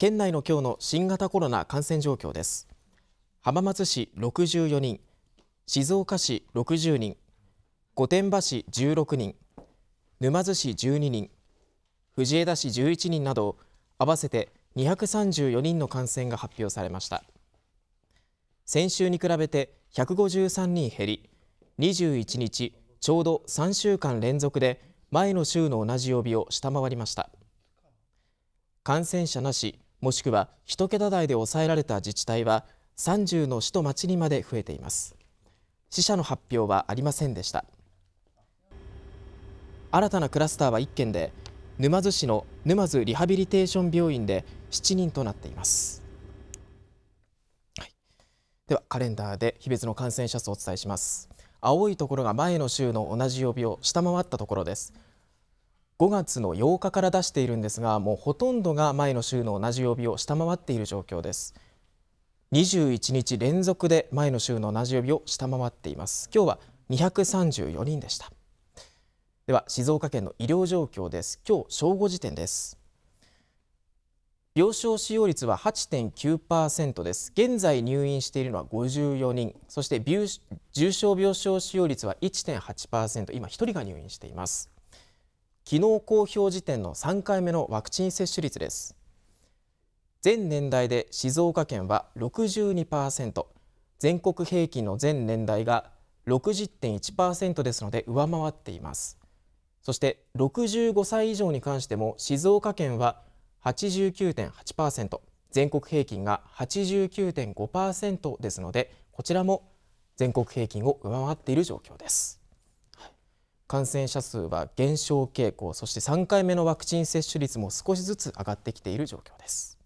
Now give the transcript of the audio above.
県内の今日の新型コロナ感染状況です。浜松市64人、静岡市60人、御殿場市16人、沼津市12人、藤枝市11人など合わせて234人の感染が発表されました。先週に比べて153人減り、21日ちょうど3週間連続で前の週の同じ曜日を下回りました。感染者なしもしくは一桁台で抑えられた自治体は30の市と町にまで増えています死者の発表はありませんでした新たなクラスターは1件で沼津市の沼津リハビリテーション病院で7人となっています、はい、ではカレンダーで日別の感染者数をお伝えします青いところが前の週の同じ曜日を下回ったところです、5月の8日から出しているんですが、もうほとんどが前の週の同じ曜日を下回っている状況です。21日連続で前の週の同じ曜日を下回っています。今日は234人でした。では静岡県の医療状況です。今日正午時点です。病床使用率は8.9%です。現在入院しているのは54人、そして重症病床使用率は1.8%、今一人が入院しています。昨日公表時点の3回目のワクチン接種率です全年代で静岡県は62%全国平均の全年代が60.1%ですので上回っていますそして65歳以上に関しても静岡県は89.8%全国平均が89.5%ですのでこちらも全国平均を上回っている状況です。感染者数は減少傾向そして3回目のワクチン接種率も少しずつ上がってきている状況です。